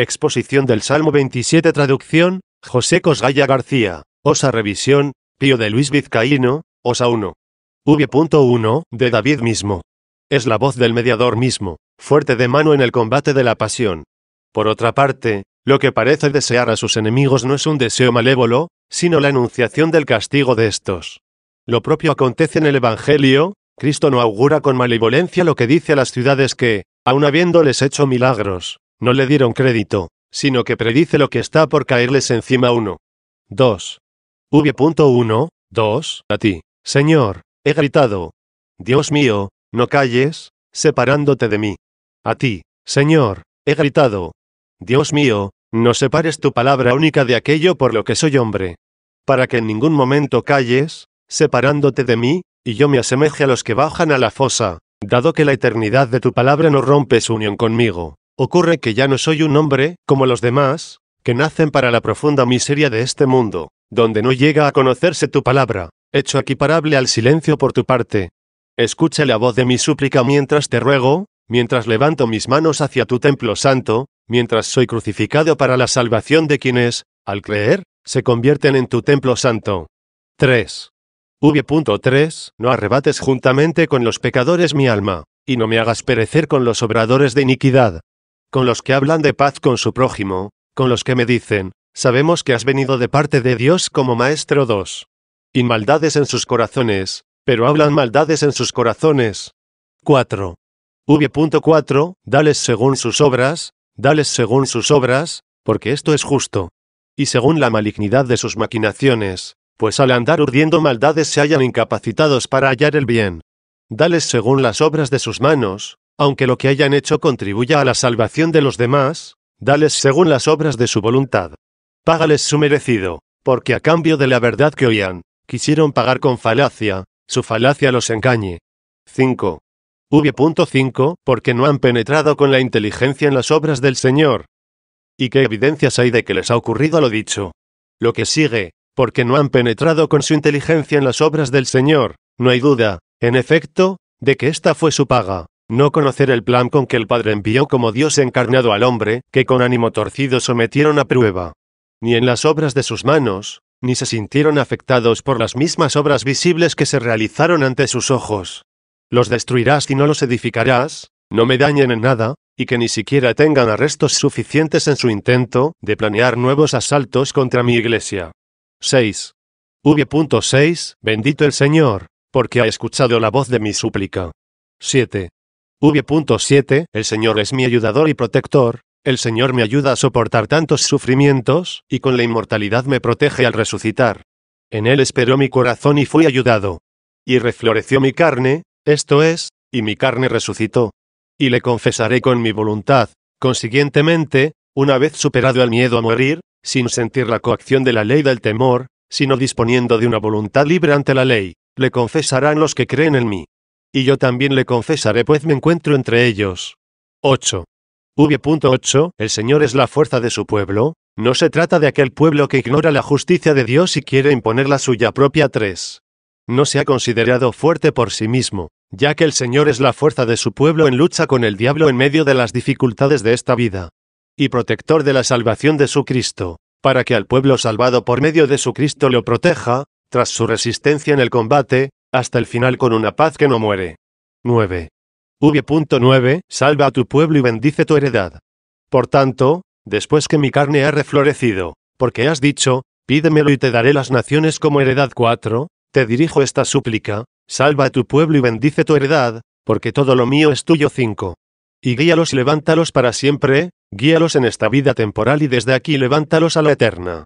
Exposición del Salmo 27 Traducción, José Cosgaya García, Osa Revisión, Pío de Luis Vizcaíno, Osa 1. V.1, de David mismo. Es la voz del mediador mismo, fuerte de mano en el combate de la pasión. Por otra parte, lo que parece desear a sus enemigos no es un deseo malévolo, sino la enunciación del castigo de estos. Lo propio acontece en el Evangelio, Cristo no augura con malevolencia lo que dice a las ciudades que, aun habiéndoles hecho milagros, no le dieron crédito, sino que predice lo que está por caerles encima uno. 2. V.1, 2. A ti, Señor, he gritado. Dios mío, no calles, separándote de mí. A ti, Señor, he gritado. Dios mío, no separes tu palabra única de aquello por lo que soy hombre. Para que en ningún momento calles, separándote de mí, y yo me asemeje a los que bajan a la fosa, dado que la eternidad de tu palabra no rompe su unión conmigo ocurre que ya no soy un hombre, como los demás, que nacen para la profunda miseria de este mundo, donde no llega a conocerse tu palabra, hecho equiparable al silencio por tu parte. Escucha la voz de mi súplica mientras te ruego, mientras levanto mis manos hacia tu templo santo, mientras soy crucificado para la salvación de quienes, al creer, se convierten en tu templo santo. 3. V.3. No arrebates juntamente con los pecadores mi alma, y no me hagas perecer con los obradores de iniquidad, con los que hablan de paz con su prójimo, con los que me dicen, sabemos que has venido de parte de Dios como Maestro 2. Y maldades en sus corazones, pero hablan maldades en sus corazones. 4. V.4, dales según sus obras, dales según sus obras, porque esto es justo. Y según la malignidad de sus maquinaciones, pues al andar urdiendo maldades se hallan incapacitados para hallar el bien. Dales según las obras de sus manos, aunque lo que hayan hecho contribuya a la salvación de los demás, dales según las obras de su voluntad. Págales su merecido, porque a cambio de la verdad que oían, quisieron pagar con falacia, su falacia los engañe. 5. V.5. Porque no han penetrado con la inteligencia en las obras del Señor. ¿Y qué evidencias hay de que les ha ocurrido lo dicho? Lo que sigue, porque no han penetrado con su inteligencia en las obras del Señor, no hay duda, en efecto, de que esta fue su paga no conocer el plan con que el Padre envió como Dios encarnado al hombre, que con ánimo torcido sometieron a prueba. Ni en las obras de sus manos, ni se sintieron afectados por las mismas obras visibles que se realizaron ante sus ojos. Los destruirás y no los edificarás, no me dañen en nada, y que ni siquiera tengan arrestos suficientes en su intento de planear nuevos asaltos contra mi iglesia. 6. V.6. Bendito el Señor, porque ha escuchado la voz de mi súplica. 7. V.7, el Señor es mi ayudador y protector, el Señor me ayuda a soportar tantos sufrimientos, y con la inmortalidad me protege al resucitar. En Él esperó mi corazón y fui ayudado. Y refloreció mi carne, esto es, y mi carne resucitó. Y le confesaré con mi voluntad. Consiguientemente, una vez superado el miedo a morir, sin sentir la coacción de la ley del temor, sino disponiendo de una voluntad libre ante la ley, le confesarán los que creen en mí. Y yo también le confesaré, pues me encuentro entre ellos. 8. V.8. El Señor es la fuerza de su pueblo. No se trata de aquel pueblo que ignora la justicia de Dios y quiere imponer la suya propia. 3. No se ha considerado fuerte por sí mismo, ya que el Señor es la fuerza de su pueblo en lucha con el diablo en medio de las dificultades de esta vida. Y protector de la salvación de su Cristo, para que al pueblo salvado por medio de su Cristo lo proteja, tras su resistencia en el combate, hasta el final con una paz que no muere. 9. V.9 Salva a tu pueblo y bendice tu heredad. Por tanto, después que mi carne ha reflorecido, porque has dicho, pídemelo y te daré las naciones como heredad 4, te dirijo esta súplica, salva a tu pueblo y bendice tu heredad, porque todo lo mío es tuyo 5. Y guíalos y levántalos para siempre, guíalos en esta vida temporal y desde aquí levántalos a la eterna.